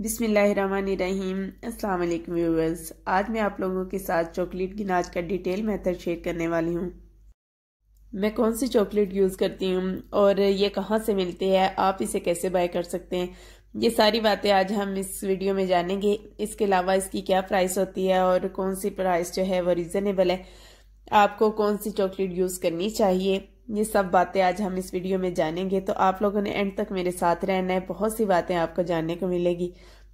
बिसमीम अस्सलाम वालेकुम व्यूवर्स आज मैं आप लोगों के साथ चॉकलेट गिनाज का डिटेल मेथड शेयर करने वाली हूँ मैं कौन सी चॉकलेट यूज़ करती हूँ और ये कहाँ से मिलती है आप इसे कैसे बाय कर सकते हैं ये सारी बातें आज हम इस वीडियो में जानेंगे इसके अलावा इसकी क्या प्राइस होती है और कौन सी प्राइस जो है वो रिज़नेबल है आपको कौन सी चॉकलेट यूज़ करनी चाहिए ये सब बातें आज हम इस वीडियो में जानेंगे तो आप लोगों ने एंड तक मेरे साथ रहना है बहुत सी बातें आपको जानने को मिलेगी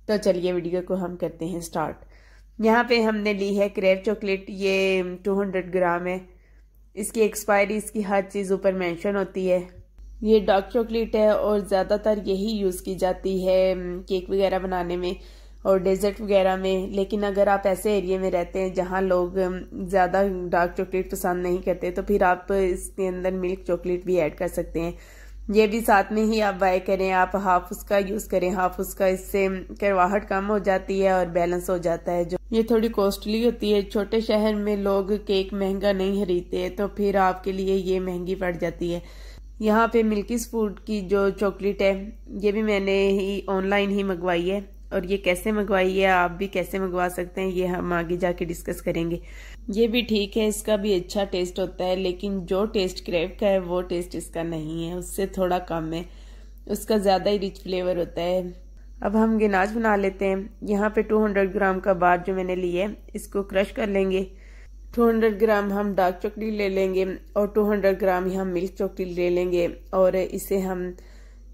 तो चलिए वीडियो को हम करते हैं स्टार्ट यहाँ पे हमने ली है क्रेप चॉकलेट ये 200 ग्राम है इसकी एक्सपायरी इसकी हर चीज़ ऊपर मेंशन होती है ये डार्क चॉकलेट है और ज़्यादातर यही यूज़ की जाती है केक वगैरह बनाने में और डेजर्ट वगैरह में लेकिन अगर आप ऐसे एरिया में रहते हैं जहाँ लोग ज़्यादा डार्क चॉकलेट पसंद नहीं करते तो फिर आप इसके अंदर मिल्क चॉकलेट भी ऐड कर सकते हैं ये भी साथ में ही आप बाय करें आप हाफ उसका यूज़ करें हाफ उसका इससे करवाहट कम हो जाती है और बैलेंस हो जाता है जो ये थोड़ी कॉस्टली होती है छोटे शहर में लोग केक महंगा नहीं खरीदते तो फिर आपके लिए ये महंगी पड़ जाती है यहाँ पे मिल्की फूड की जो चॉकलेट है ये भी मैंने ही ऑनलाइन ही मंगवाई है और ये कैसे मंगवाई है आप भी कैसे मंगवा सकते हैं ये हम आगे जाके डिस्कस करेंगे ये भी ठीक है इसका भी अच्छा टेस्ट होता है लेकिन जो टेस्ट क्रेव का है वो टेस्ट इसका नहीं है उससे थोड़ा कम है उसका ज़्यादा ही रिच फ्लेवर होता है अब हम गिनाज बना लेते हैं यहाँ पे 200 ग्राम का बार जो मैंने लिया है इसको क्रश कर लेंगे 200 ग्राम हम डार्क चॉकलेट ले लेंगे और 200 ग्राम यहाँ मिल्क चॉकलेट ले लेंगे और इसे हम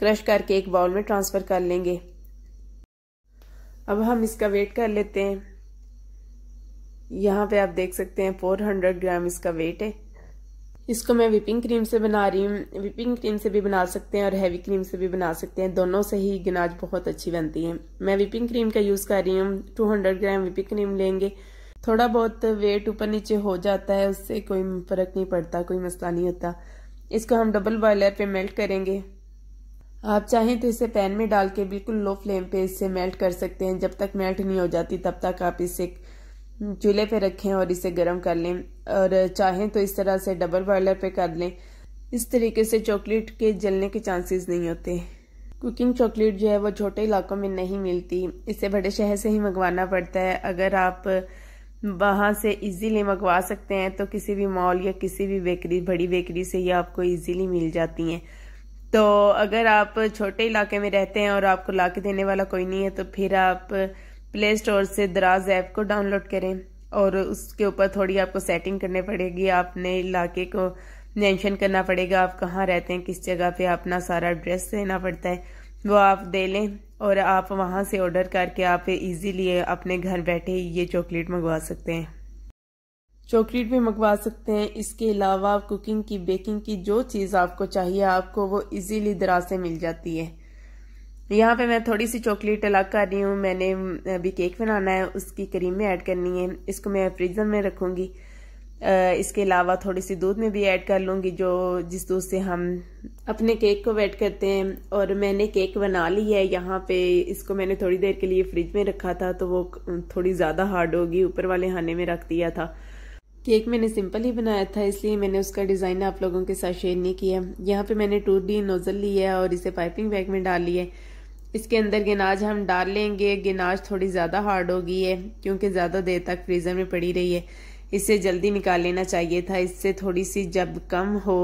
क्रश करके एक बाउल में ट्रांसफ़र कर लेंगे अब हम इसका वेट कर लेते हैं यहाँ पे आप देख सकते हैं 400 ग्राम इसका वेट है इसको मैं विपिंग क्रीम से बना रही हूँ विपिंग क्रीम से भी बना सकते हैं और हैवी क्रीम से भी बना सकते हैं दोनों से ही गनाज बहुत अच्छी बनती है मैं विपिंग क्रीम का यूज़ कर रही हूँ 200 ग्राम विपिंग क्रीम लेंगे थोड़ा बहुत वेट ऊपर नीचे हो जाता है उससे कोई फर्क नहीं पड़ता कोई मसला नहीं होता इसको हम डबल बॉयलर पे मेल्ट करेंगे आप चाहें तो इसे पैन में डाल के बिल्कुल लो फ्लेम पे इसे मेल्ट कर सकते हैं जब तक मेल्ट नहीं हो जाती तब तक आप इसे चूल्हे पे रखें और इसे गर्म कर लें और चाहें तो इस तरह से डबल बॉयलर पे कर लें इस तरीके से चॉकलेट के जलने के चांसेस नहीं होते कुकिंग चॉकलेट जो है वो छोटे इलाकों में नहीं मिलती इसे बड़े शहर से ही मंगवाना पड़ता है अगर आप वहाँ से इजीली मंगवा सकते हैं तो किसी भी मॉल या किसी भी बेकरी बड़ी बेकरी से ये आपको इजीली मिल जाती हैं तो अगर आप छोटे इलाके में रहते हैं और आपको ला के देने वाला कोई नहीं है तो फिर आप प्ले स्टोर से दराज ऐप को डाउनलोड करें और उसके ऊपर थोड़ी आपको सेटिंग करनी पड़ेगी आपने इलाके को मेंशन करना पड़ेगा आप कहाँ रहते हैं किस जगह पे अपना सारा एड्रेस देना पड़ता है वो आप दे लें और आप वहाँ से ऑर्डर करके आप इजीली अपने घर बैठे ये चॉकलेट मंगवा सकते हैं चॉकलेट भी मंगवा सकते हैं इसके अलावा कुकिंग की बेकिंग की जो चीज़ आपको चाहिए आपको वो इजीली दराज से मिल जाती है यहाँ पे मैं थोड़ी सी चॉकलेट अलग कर रही हूँ मैंने अभी केक बनाना है उसकी क्रीम में ऐड करनी है इसको मैं फ्रीजर में रखूंगी इसके अलावा थोड़ी सी दूध में भी ऐड कर लूंगी जो जिस दूध से हम अपने केक को वेट करते हैं और मैंने केक बना ली है यहाँ पे इसको मैंने थोड़ी देर के लिए फ्रिज में रखा था तो वो थोड़ी ज़्यादा हार्ड होगी ऊपर वाले हाने में रख दिया था केक मैंने सिंपल ही बनाया था इसलिए मैंने उसका डिज़ाइन आप लोगों के साथ शेयर नहीं किया यहाँ पे मैंने टू डी नोज़ल लिया है और इसे पाइपिंग बैग में डाल लिया इसके अंदर गिनाज हम डाल लेंगे गिनाज थोड़ी ज़्यादा हार्ड हो गई है क्योंकि ज़्यादा देर तक फ्रीज़र में पड़ी रही है इसे जल्दी निकाल लेना चाहिए था इससे थोड़ी सी जब कम हो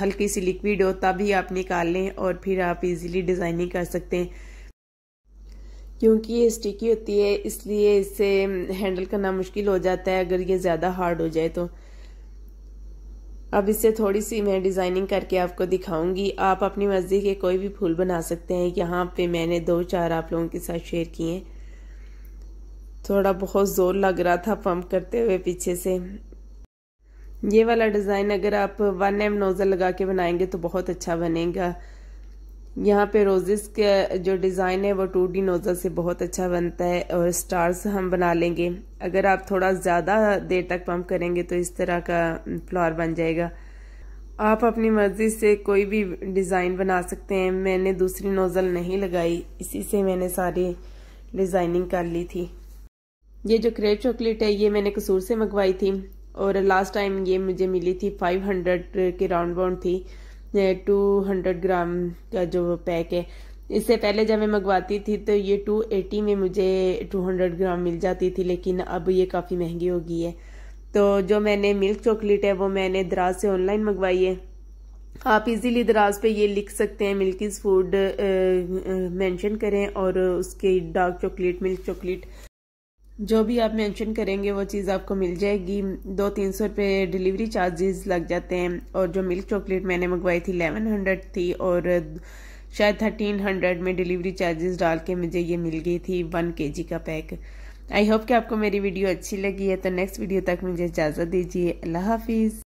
हल्की सी लिक्विड हो तब ही आप निकाल लें और फिर आप इजीली डिज़ाइनिंग कर सकते हैं क्योंकि ये स्टिकी होती है इसलिए इसे हैंडल करना मुश्किल हो जाता है अगर ये ज़्यादा हार्ड हो जाए तो अब इससे थोड़ी सी मैं डिज़ाइनिंग करके आपको दिखाऊंगी आप अपनी मर्ज़ी के कोई भी फूल बना सकते हैं यहाँ पे मैंने दो चार आप लोगों के साथ शेयर किए हैं थोड़ा बहुत ज़ोर लग रहा था पंप करते हुए पीछे से ये वाला डिज़ाइन अगर आप वन एम नोज़ल लगा के बनाएंगे तो बहुत अच्छा बनेगा यहाँ पे रोजेस के जो डिज़ाइन है वो टू डी नोज़ल से बहुत अच्छा बनता है और स्टार्स हम बना लेंगे अगर आप थोड़ा ज़्यादा देर तक पम्प करेंगे तो इस तरह का फ्लावर बन जाएगा आप अपनी मर्ज़ी से कोई भी डिज़ाइन बना सकते हैं मैंने दूसरी नोज़ल नहीं लगाई इसी से मैंने सारी डिज़ाइनिंग कर ली थी ये जो क्रेप चॉकलेट है ये मैंने कसूर से मंगवाई थी और लास्ट टाइम ये मुझे मिली थी फाइव हंड्रेड के राउंड बाउंड थी टू हंड्रेड ग्राम का जो पैक है इससे पहले जब मैं मंगवाती थी तो ये टू एटी में मुझे टू हंड्रेड ग्राम मिल जाती थी लेकिन अब ये काफ़ी महंगी हो गई है तो जो मैंने मिल्क चॉकलेट है वो मैंने दराज से ऑनलाइन मंगवाई है आप इजीली दराज पे ये लिख सकते हैं मिल्कीज फूड मेंशन करें और उसके डार्क चॉकलेट मिल्क चॉकलेट जो भी आप मेंशन करेंगे वो चीज़ आपको मिल जाएगी दो तीन सौ रुपये डिलीवरी चार्जेस लग जाते हैं और जो मिल्क चॉकलेट मैंने मंगवाई थी एलेवन हंड्रेड थी और शायद थर्टीन हंड्रेड में डिलीवरी चार्जेस डाल के मुझे ये मिल गई थी वन के जी का पैक आई होप कि आपको मेरी वीडियो अच्छी लगी है तो नेक्स्ट वीडियो तक मुझे इजाज़त दीजिए अल्लाह हाफिज़